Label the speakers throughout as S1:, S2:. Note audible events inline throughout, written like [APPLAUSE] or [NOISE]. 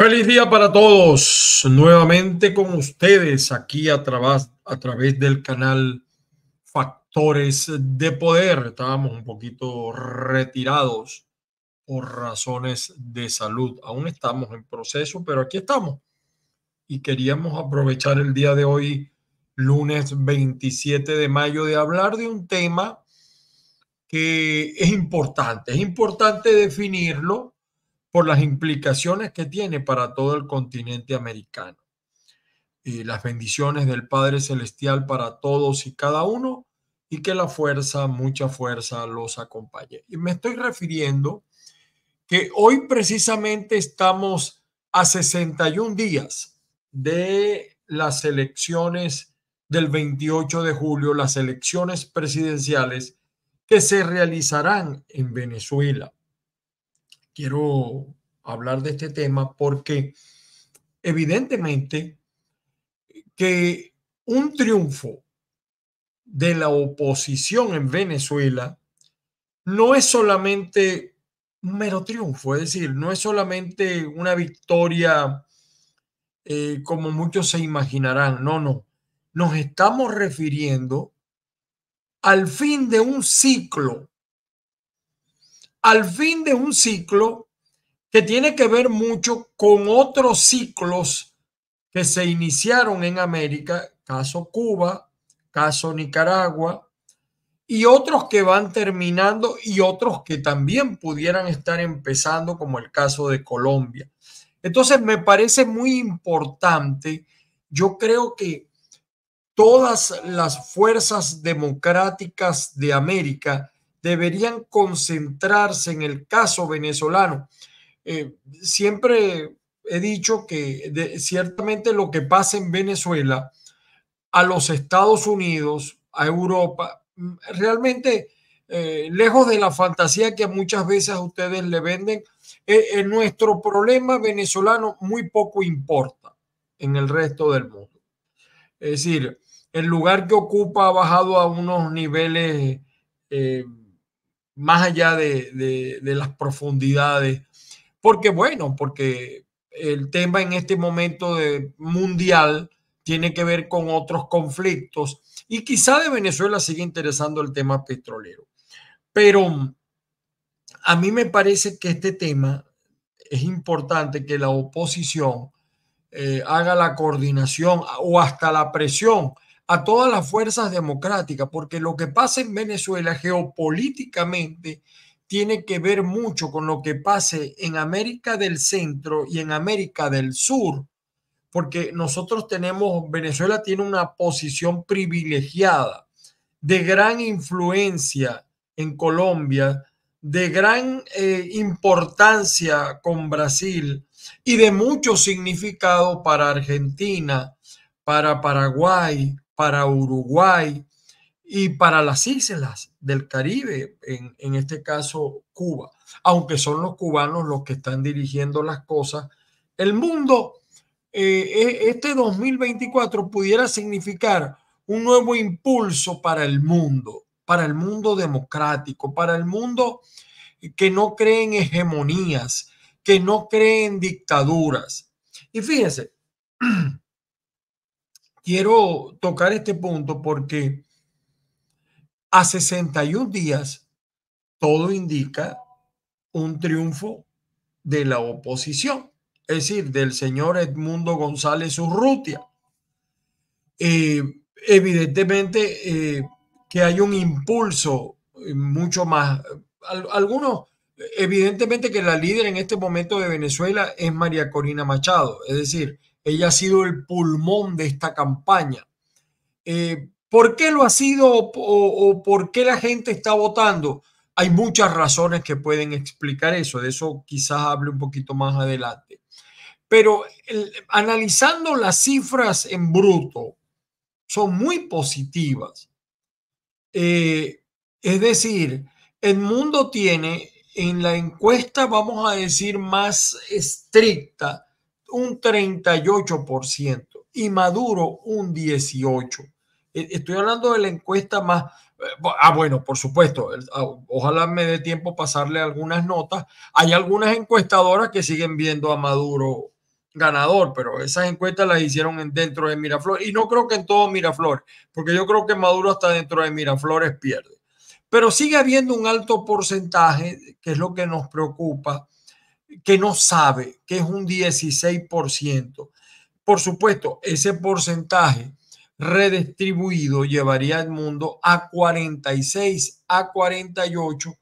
S1: Feliz día para todos. Nuevamente con ustedes aquí a, través, del canal Factores de Poder. Estábamos un poquito retirados por razones de salud. Aún estamos en proceso, pero aquí estamos. Y queríamos aprovechar el día de hoy, lunes 27 de mayo, de hablar de un tema que es importante. Es importante definirlo por las implicaciones que tiene para todo el continente americano. Y las bendiciones del Padre Celestial para todos y cada uno y que la fuerza, mucha fuerza los acompañe. Y me estoy refiriendo que hoy precisamente estamos a 61 días de las elecciones del 28 de julio, las elecciones presidenciales que se realizarán en Venezuela quiero hablar de este tema porque evidentemente que un triunfo de la oposición en Venezuela no es solamente un mero triunfo, es decir, no es solamente una victoria eh, como muchos se imaginarán, no, no, nos estamos refiriendo al fin de un ciclo al fin de un ciclo que tiene que ver mucho con otros ciclos que se iniciaron en América, caso Cuba, caso Nicaragua, y otros que van terminando y otros que también pudieran estar empezando, como el caso de Colombia. Entonces, me parece muy importante, yo creo que todas las fuerzas democráticas de América, deberían concentrarse en el caso venezolano. Eh, siempre he dicho que ciertamente lo que pasa en Venezuela, a los Estados Unidos, a Europa, realmente eh, lejos de la fantasía que muchas veces ustedes le venden, en eh, nuestro problema venezolano muy poco importa en el resto del mundo. Es decir, el lugar que ocupa ha bajado a unos niveles más allá de, las profundidades. Porque bueno, porque el tema en este momento de mundial tiene que ver con otros conflictos y quizá de Venezuela sigue interesando el tema petrolero. Pero a mí me parece que este tema es importante que la oposición eh, haga la coordinación o hasta la presión a todas las fuerzas democráticas, porque lo que pasa en Venezuela geopolíticamente tiene que ver mucho con lo que pase en América del Centro y en América del Sur, porque nosotros tenemos, Venezuela tiene una posición privilegiada de gran influencia en Colombia, de gran eh, importancia con Brasil y de mucho significado para Argentina, para Paraguay, para Uruguay y para las islas del Caribe, en, este caso Cuba, aunque son los cubanos los que están dirigiendo las cosas, el mundo, eh, e, este 2024 pudiera significar un nuevo impulso para el mundo, para el mundo democrático, para el mundo que no cree en hegemonías, que no cree en dictaduras. Y fíjense, [CLEARS THROAT] quiero tocar este punto porque a 61 días todo indica un triunfo de la oposición, es decir, del señor Edmundo González Urrutia. Eh, evidentemente eh, que hay un impulso eh, mucho más, algunos, evidentemente que la líder en este momento de Venezuela es María Corina Machado, es decir, ella ha sido el pulmón de esta campaña. Eh, ¿Por qué lo ha sido o, por qué la gente está votando? Hay muchas razones que pueden explicar eso. De eso quizás hable un poquito más adelante. Pero analizando las cifras en bruto, son muy positivas. Eh, es decir, el mundo tiene en la encuesta, vamos a decir, más estricta, un 38% y Maduro un 18%. E, estoy hablando de la encuesta más... Eh, ah, bueno, por supuesto, ah, ojalá me dé tiempo pasarle algunas notas. Hay algunas encuestadoras que siguen viendo a Maduro ganador, pero esas encuestas las hicieron dentro de Miraflores y no creo que en todo Miraflores, porque yo creo que Maduro hasta dentro de Miraflores pierde. Pero sigue habiendo un alto porcentaje, que es lo que nos preocupa, que no sabe, que es un 16%. Por supuesto, ese porcentaje redistribuido llevaría al mundo a 46, a 48,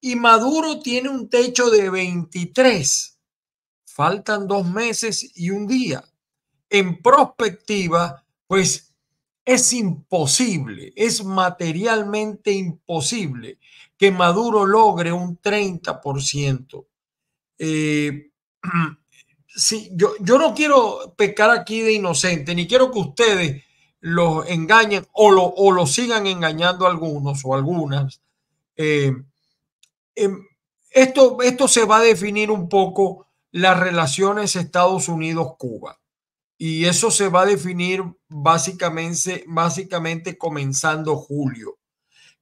S1: y Maduro tiene un techo de 23. Faltan dos meses y un día. En prospectiva, pues es imposible, es materialmente imposible que Maduro logre un 30%. Eh, [CLEARS THROAT] sí, yo, yo no quiero pecar aquí de inocente, ni quiero que ustedes los engañen o lo, sigan engañando algunos o algunas. Eh, em, esto, esto se va a definir un poco las relaciones Estados Unidos-Cuba. Y eso se va a definir básicamente, básicamente comenzando julio.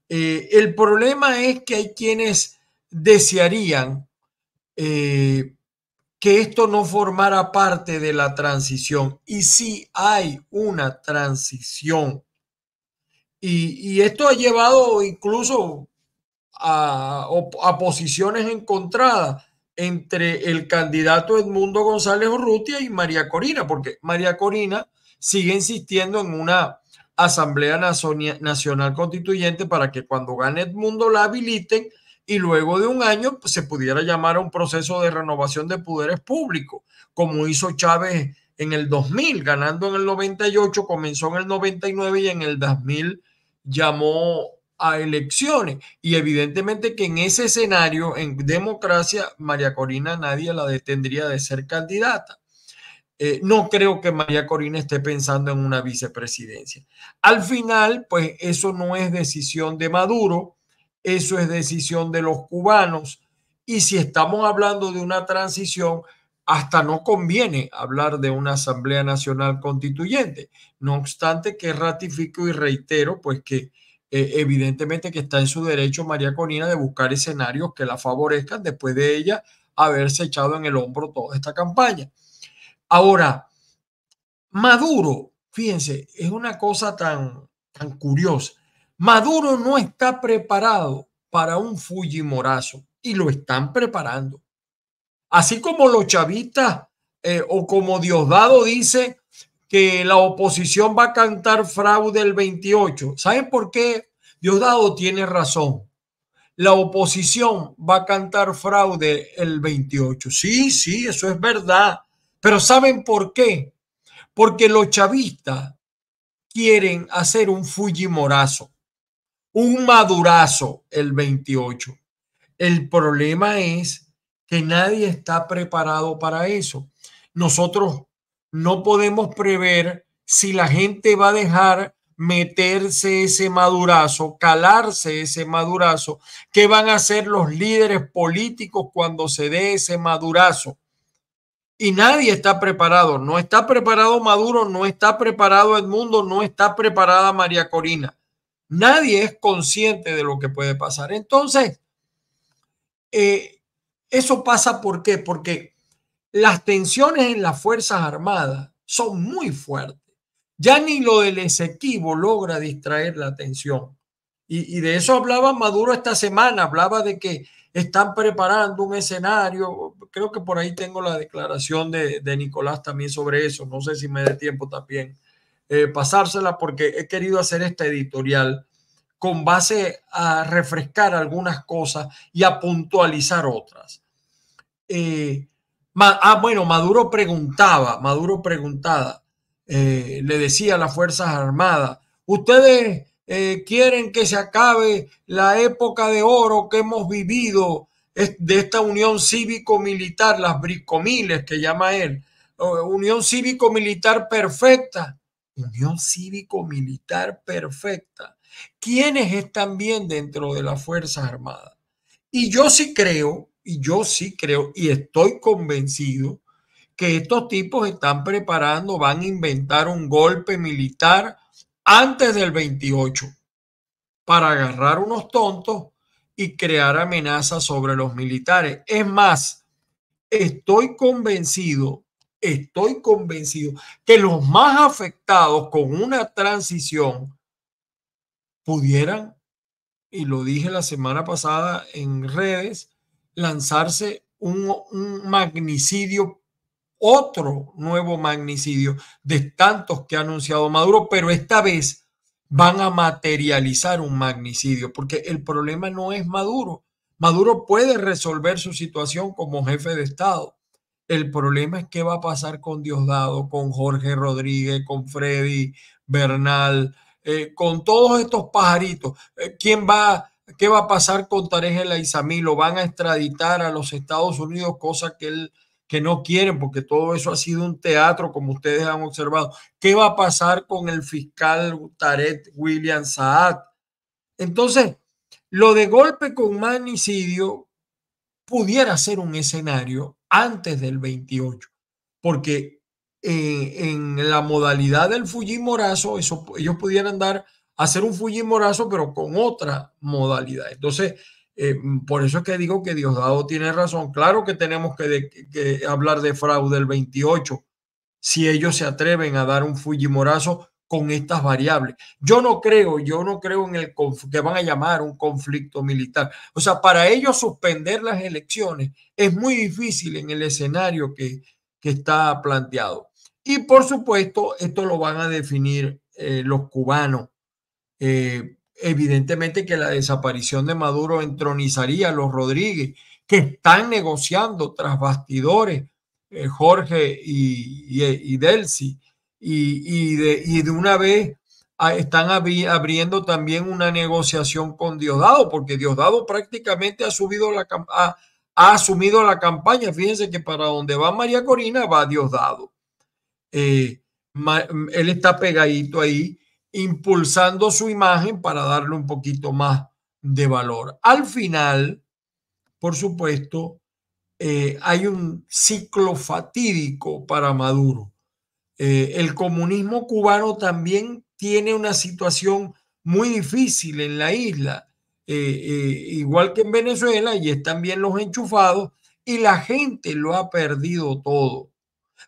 S1: Eh, el problema es que hay quienes desearían eh, que esto no formara parte de la transición. Y si hay una transición. Y, esto ha llevado incluso a, a, posiciones encontradas entre el candidato Edmundo González Urrutia y María Corina, porque María Corina sigue insistiendo en una Asamblea Nacional Constituyente para que cuando gane Edmundo la habiliten y luego de un año pues, se pudiera llamar a un proceso de renovación de poderes públicos, como hizo Chávez en el 2000, ganando en el 98, comenzó en el 99 y en el 2000 llamó a elecciones. Y evidentemente que en ese escenario, en democracia, María Corina nadie la detendría de ser candidata. Eh, no creo que María Corina esté pensando en una vicepresidencia. Al final, pues eso no es decisión de Maduro, eso es decisión de los cubanos. Y si estamos hablando de una transición, hasta no conviene hablar de una Asamblea Nacional Constituyente. No obstante que ratifico y reitero, pues que eh, evidentemente que está en su derecho María Conina de buscar escenarios que la favorezcan después de ella haberse echado en el hombro toda esta campaña. Ahora, Maduro, fíjense, es una cosa tan, tan curiosa. Maduro no está preparado para un Fujimorazo y lo están preparando. Así como los chavistas eh, o como Diosdado dice que la oposición va a cantar fraude el 28. ¿Saben por qué? Diosdado tiene razón. La oposición va a cantar fraude el 28. Sí, sí, eso es verdad. Pero ¿saben por qué? Porque los chavistas quieren hacer un Fujimorazo un madurazo el 28. El problema es que nadie está preparado para eso. Nosotros no podemos prever si la gente va a dejar meterse ese madurazo, calarse ese madurazo, qué van a hacer los líderes políticos cuando se dé ese madurazo. Y nadie está preparado, no está preparado Maduro, no está preparado Edmundo, no está preparada María Corina. Nadie es consciente de lo que puede pasar. Entonces, eh, eso pasa Porque las tensiones en las Fuerzas Armadas son muy fuertes. Ya ni lo del Esequibo logra distraer la atención. Y, de eso hablaba Maduro esta semana, hablaba de que están preparando un escenario. Creo que por ahí tengo la declaración de, de Nicolás también sobre eso. No sé si me dé tiempo también eh, pasársela porque he querido hacer esta editorial con base a refrescar algunas cosas y a puntualizar otras. Eh, ah, bueno, Maduro preguntaba, Maduro preguntaba, eh, le decía a las Fuerzas Armadas, ustedes quieren que se acabe la época de oro que hemos vivido de esta unión cívico-militar, las bricomiles que llama él, unión cívico-militar perfecta unión cívico-militar perfecta. ¿Quienes están bien dentro de las Fuerzas Armadas? Y yo sí creo, y yo sí creo, y estoy convencido que estos tipos están preparando, van a inventar un golpe militar antes del 28 para agarrar unos tontos y crear amenazas sobre los militares. Es más, estoy convencido estoy convencido que los más afectados con una transición pudieran, y lo dije la semana pasada en redes, lanzarse un, magnicidio, otro nuevo magnicidio de tantos que ha anunciado Maduro, pero esta vez van a materializar un magnicidio, porque el problema no es Maduro. Maduro puede resolver su situación como jefe de Estado el problema es qué va a pasar con Diosdado, con Jorge Rodríguez, con Freddy Bernal, eh, con todos estos pajaritos. Eh, ¿Quién va? ¿Qué va a pasar con El el ¿Lo van a extraditar a los Estados Unidos? Cosa que él que no quieren, porque todo eso ha sido un teatro, como ustedes han observado. ¿Qué va a pasar con el fiscal Tarek William Saad? Entonces, lo de golpe con manicidio pudiera ser un escenario antes del 28, porque eh, en, la modalidad del Fujimorazo, ellos pudieran dar, hacer un Fujimorazo, pero con otra modalidad. Entonces, eh, por eso es que digo que Diosdado tiene razón. Claro que tenemos que, que hablar de fraude el 28, si ellos se atreven a dar un Fujimorazo con estas variables. Yo no creo, yo no creo en el que van a llamar un conflicto militar. O sea, para ellos suspender las elecciones es muy difícil en el escenario que, que está planteado. Y por supuesto, esto lo van a definir eh, los cubanos. Eh, evidentemente que la desaparición de Maduro entronizaría a los Rodríguez, que están negociando tras bastidores, eh, Jorge y, y, y Delcy y, de, de una vez ah, están abriendo también una negociación con Diosdado, porque Diosdado prácticamente ha, ha asumido la campaña. Fíjense que para donde va María Corina va Diosdado. Eh, él está pegadito ahí, impulsando su imagen para darle un poquito más de valor. Al final, por supuesto, eh, hay un ciclo fatídico para Maduro eh, el comunismo cubano también tiene una situación muy difícil en la isla, eh, eh, igual que en Venezuela, y están bien los enchufados, y la gente lo ha perdido todo.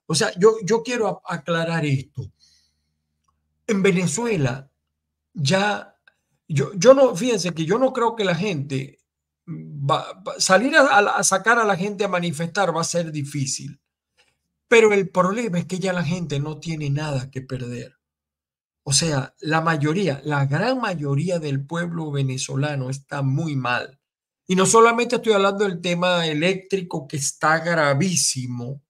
S1: O sea, yo, yo quiero aclarar esto. En Venezuela ya, yo, no, fíjense que yo no creo que la gente, va, salir a, sacar a la gente a manifestar va a ser difícil. Pero el problema es que ya la gente no tiene nada que perder. O sea, la mayoría, la gran mayoría del pueblo venezolano está muy mal. Y no solamente estoy hablando del tema eléctrico que está gravísimo,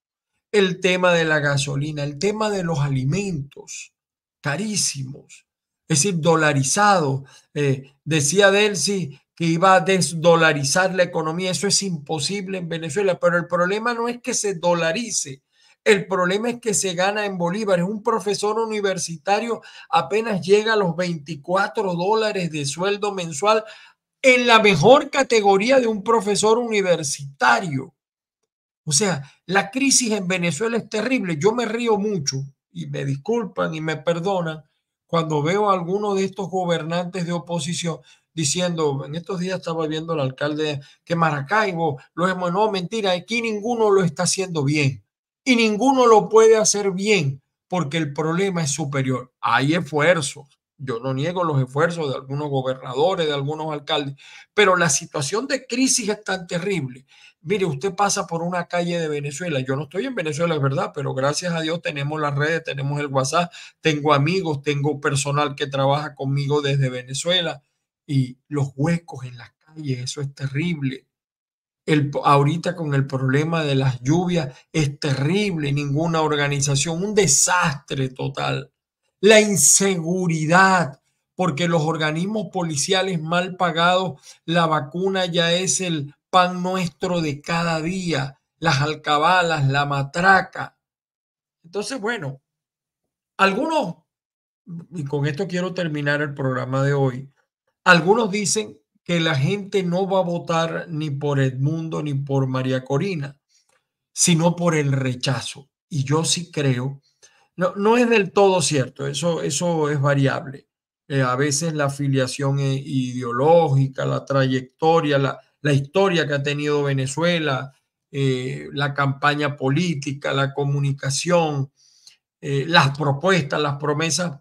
S1: el tema de la gasolina, el tema de los alimentos carísimos, es decir, dolarizados. Eh, decía Delcy que iba a desdolarizar la economía, eso es imposible en Venezuela, pero el problema no es que se dolarice, el problema es que se gana en bolívares. Un profesor universitario apenas llega a los 24 dólares de sueldo mensual en la mejor categoría de un profesor universitario. O sea, la crisis en Venezuela es terrible. Yo me río mucho y me disculpan y me perdonan cuando veo a alguno de estos gobernantes de oposición diciendo, en estos días estaba viendo al alcalde que Maracaibo, lo hemos, no, mentira, aquí ninguno lo está haciendo bien y ninguno lo puede hacer bien porque el problema es superior. Hay esfuerzos, yo no niego los esfuerzos de algunos gobernadores, de algunos alcaldes, pero la situación de crisis es tan terrible. Mire, usted pasa por una calle de Venezuela. Yo no estoy en Venezuela, es verdad, pero gracias a Dios tenemos las redes, tenemos el WhatsApp, tengo amigos, tengo personal que trabaja conmigo desde Venezuela y los huecos en las calles, eso es terrible ahorita con el problema de las lluvias es terrible, ninguna organización, un desastre total. La inseguridad, porque los organismos policiales mal pagados, la vacuna ya es el pan nuestro de cada día, las alcabalas, la matraca. Entonces, bueno, algunos, y con esto quiero terminar el programa de hoy, algunos dicen que la gente no va a votar ni por Edmundo ni por María Corina, sino por el rechazo. Y yo sí creo, no, es del todo cierto, eso, eso es variable. Eh, a veces la afiliación e, ideológica, la trayectoria, la, historia que ha tenido Venezuela, eh, la campaña política, la comunicación, eh, las propuestas, las promesas,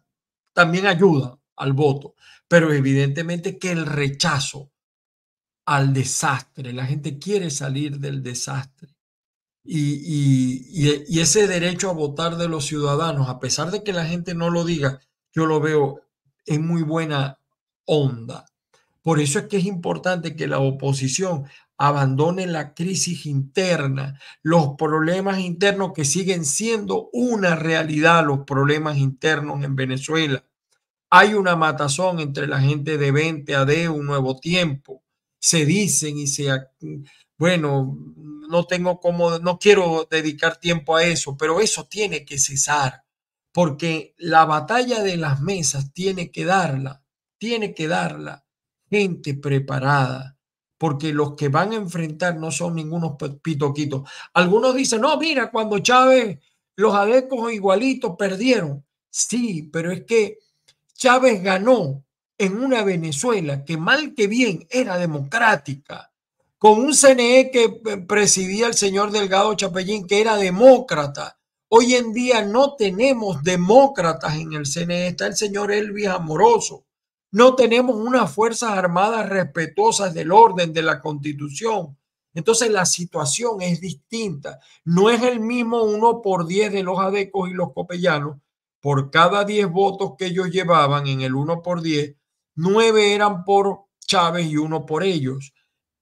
S1: también ayuda al voto. Pero evidentemente que el rechazo al desastre, la gente quiere salir del desastre. Y, ese derecho a votar de los ciudadanos, a pesar de que la gente no lo diga, yo lo veo en muy buena onda. Por eso es que es importante que la oposición abandone la crisis interna, los problemas internos que siguen siendo una realidad, los problemas internos en Venezuela. Hay una matazón entre la gente de 20 a de un nuevo tiempo. Se dicen y se, bueno, no tengo como, no quiero dedicar tiempo a eso, pero eso tiene que cesar, porque la batalla de las mesas tiene que darla, tiene que darla gente preparada, porque los que van a enfrentar no son ningunos pitoquitos. Algunos dicen, no, mira, cuando Chávez, los adecos igualitos perdieron. Sí, pero es que Chávez ganó en una Venezuela que mal que bien era democrática, con un CNE que eh, presidía el señor Delgado Chapellín, que era demócrata. Hoy en día no tenemos demócratas en el CNE, está el señor Elvis Amoroso. No tenemos unas Fuerzas Armadas respetuosas del orden, de la constitución. Entonces la situación es distinta. No es el mismo uno por diez de los adecos y los copellanos por cada 10 votos que ellos llevaban en el 1 por 10, 9 eran por Chávez y 1 por ellos.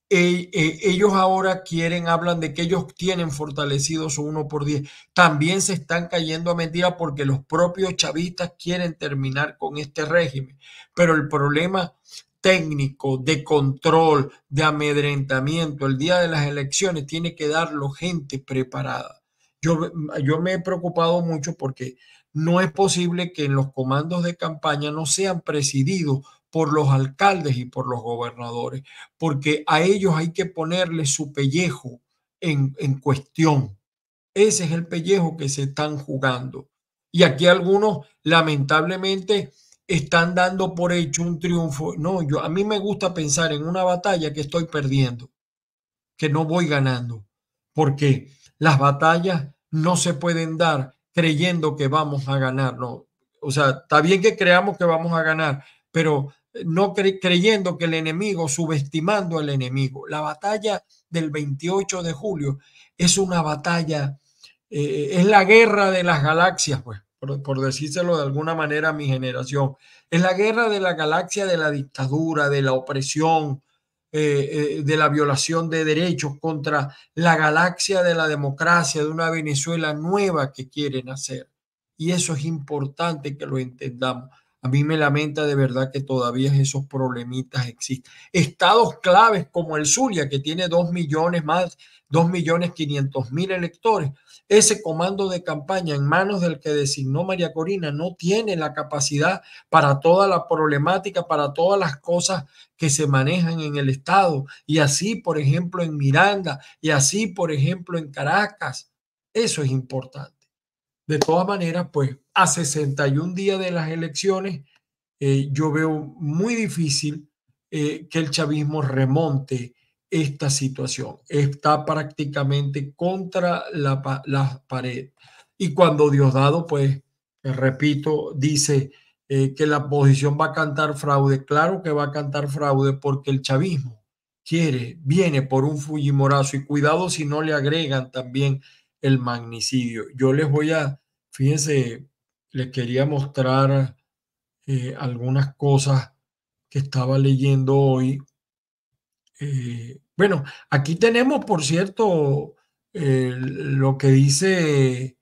S1: Eh, ellos ahora quieren, hablan de que ellos tienen fortalecido su 1 por 10. También se están cayendo a mentira porque los propios chavistas quieren terminar con este régimen. Pero el problema técnico, de control, de amedrentamiento, el día de las elecciones tiene que darlo gente preparada. Yo, yo me he preocupado mucho porque no es posible que en los comandos de campaña no sean presididos por los alcaldes y por los gobernadores, porque a ellos hay que ponerle su pellejo en, en cuestión. Ese es el pellejo que se están jugando. Y aquí algunos lamentablemente están dando por hecho un triunfo. No, yo a mí me gusta pensar en una batalla que estoy perdiendo, que no voy ganando, porque las batallas no se pueden dar creyendo que vamos a ganar, ¿no? O sea, está bien que creamos que vamos a ganar, pero no creyendo que el enemigo, subestimando al enemigo. La batalla del 28 de julio es una batalla, eh, es la guerra de las galaxias, pues, por, por decírselo de alguna manera a mi generación. Es la guerra de la galaxia de la dictadura, de la opresión, eh, eh, de la violación de derechos, contra la galaxia de la democracia, de una Venezuela nueva que quieren hacer. Y eso es importante que lo entendamos. A mí me lamenta de verdad que todavía esos problemitas existen. Estados claves como el Zulia, que tiene 2 millones más, dos millones 500 mil electores, ese comando de campaña en manos del que designó María Corina no tiene la capacidad para toda la problemática, para todas las cosas que se manejan en el Estado. Y así, por ejemplo, en Miranda, y así, por ejemplo, en Caracas. Eso es importante. De todas maneras, pues a 61 días de las elecciones, eh, yo veo muy difícil eh, que el chavismo remonte esta situación. Está prácticamente contra la, pared. Y cuando Diosdado, pues, repito, dice eh, que la oposición va a cantar fraude, claro que va a cantar fraude porque el chavismo quiere, viene por un Fujimorazo y cuidado si no le agregan también el magnicidio. Yo les voy a, fíjense, le quería mostrar eh, algunas cosas que estaba leyendo hoy. Eh, bueno, aquí tenemos, por cierto, lo que dice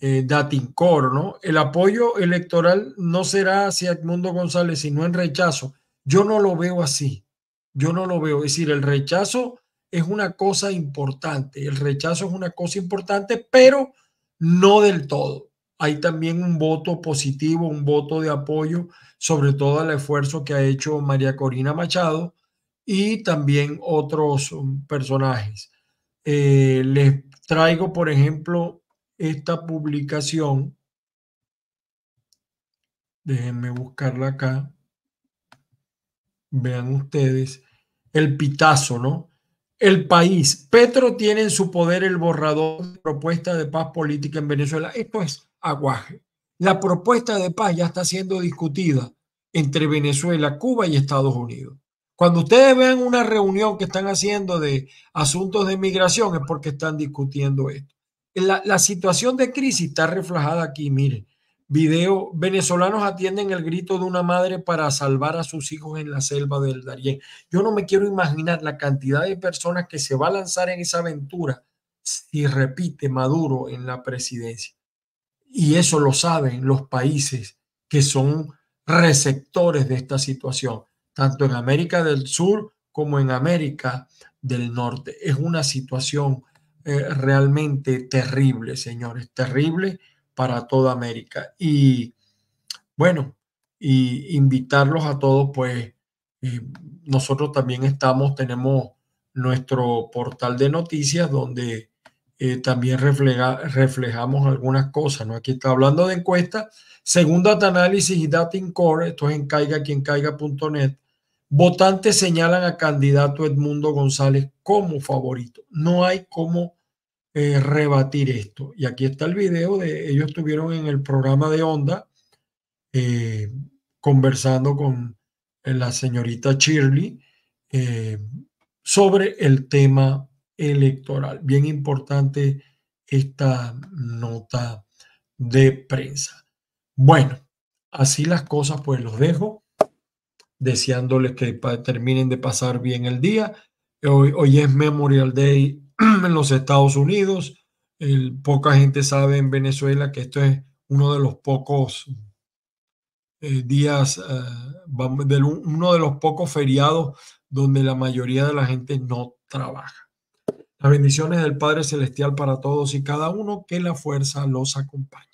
S1: eh, Datincor, ¿no? El apoyo electoral no será hacia Edmundo González, sino en rechazo. Yo no lo veo así. Yo no lo veo. Es decir, el rechazo es una cosa importante. El rechazo es una cosa importante, pero no del todo hay también un voto positivo, un voto de apoyo, sobre todo al esfuerzo que ha hecho María Corina Machado y también otros um, personajes. Eh, les traigo, por ejemplo, esta publicación. Déjenme buscarla acá. Vean ustedes. El pitazo, ¿no? El país. Petro tiene en su poder el borrador de propuesta de paz política en Venezuela. Esto es aguaje. La propuesta de paz ya está siendo discutida entre Venezuela, Cuba y Estados Unidos. Cuando ustedes vean una reunión que están haciendo de asuntos de migración es porque están discutiendo esto. La, situación de crisis está reflejada aquí, miren. Video, venezolanos atienden el grito de una madre para salvar a sus hijos en la selva del Darién. Yo no me quiero imaginar la cantidad de personas que se va a lanzar en esa aventura si repite Maduro en la presidencia. Y eso lo saben los países que son receptores de esta situación, tanto en América del Sur como en América del Norte. Es una situación eh, realmente terrible, señores, terrible para toda América. Y bueno, y invitarlos a todos, pues eh, nosotros también estamos, tenemos nuestro portal de noticias donde eh, también reflejamos algunas cosas, ¿no? Aquí está hablando de encuesta, según Data Analysis y Dating Core, esto es en caiga quien votantes señalan a candidato Edmundo González como favorito. No hay cómo eh, rebatir esto. Y aquí está el video de ellos estuvieron en el programa de Onda eh, conversando con la señorita Shirley sobre el tema electoral. Bien importante esta nota de prensa. Bueno, así las cosas, pues los dejo, deseándoles que terminen de pasar bien el día. Hoy, hoy es Memorial Day [CLEARS THROAT] en los Estados Unidos. poca gente sabe en Venezuela que esto es uno de los pocos eh, días, eh, uno de los pocos feriados donde la mayoría de la gente no trabaja. Las bendiciones del Padre Celestial para todos y cada uno, que la fuerza los acompañe.